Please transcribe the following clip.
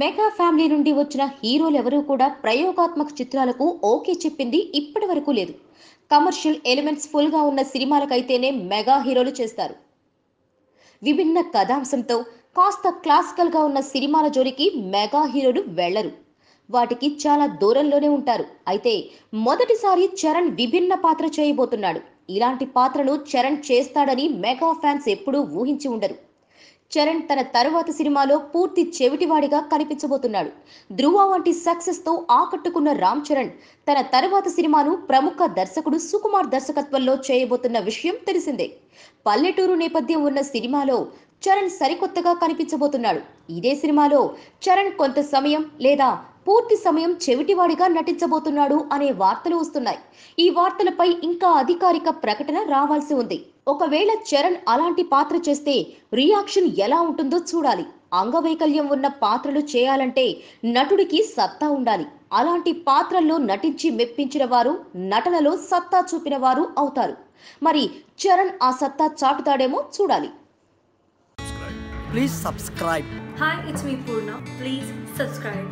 mega family నుండి వచ్చిన హీరోలు ఎవరూ కూడా ప్రయోగాత్మక చిత్రాలకు ఓకే చెప్పింది ఇప్పటి వరకు లేదు కమర్షియల్ ఎలిమెంట్స్ ఫుల్గా ఉన్న సినిమాలకైతేనే మెగా హీరోలు చేస్తారు విభిన్న కథాంశంతో కాస్త క్లాసికల్గా ఉన్న సినిమాల జోలికి మెగా హీరోలు వెళ్లరు వాటికి చాలా దూరంలోనే ఉంటారు అయితే మొదటిసారి చరణ్ విభిన్న పాత్ర చేయబోతున్నాడు ఇలాంటి పాత్రను చరణ్ చేస్తాడని మెగా ఫ్యాన్స్ ఎప్పుడూ ఊహించి ఉండరు చరణ్ తన తరువాత సినిమాలో పూర్తి చెవిటివాడిగా కనిపించబోతున్నాడు ధ్రువ వంటి సక్సెస్తో ఆకట్టుకున్న రామ్ చరణ్ తన తరువాత సినిమాను ప్రముఖ దర్శకుడు సుకుమార్ దర్శకత్వంలో చేయబోతున్న విషయం తెలిసిందే పల్లెటూరు నేపథ్యం ఉన్న సినిమాలో చరణ్ సరికొత్తగా కనిపించబోతున్నాడు ఇదే సినిమాలో చరణ్ కొంత సమయం లేదా పూర్తి సమయం చెవిటివాడిగా నటించబోతున్నాడు అనే వార్తలు వస్తున్నాయి ఈ వార్తలపై ఇంకా అధికారిక ప్రకటన రావాల్సి ఉంది ఒకవేళ చరణ్ అలాంటి పాత్ర చేస్తే రియాక్షన్ ఎలా ఉంటుందో చూడాలి అంగవైకల్యం ఉన్న పాత్రలు చేయాలంటే నటుడికి సత్తా ఉండాలి అలాంటి పాత్రల్లో నటించి మెప్పించిన వారు నటనలో సత్తా చూపిన వారు అవుతారు మరి చరణ్ ఆ సత్తా చాటుతాడేమో చూడాలి please subscribe hi it's me Purna please subscribe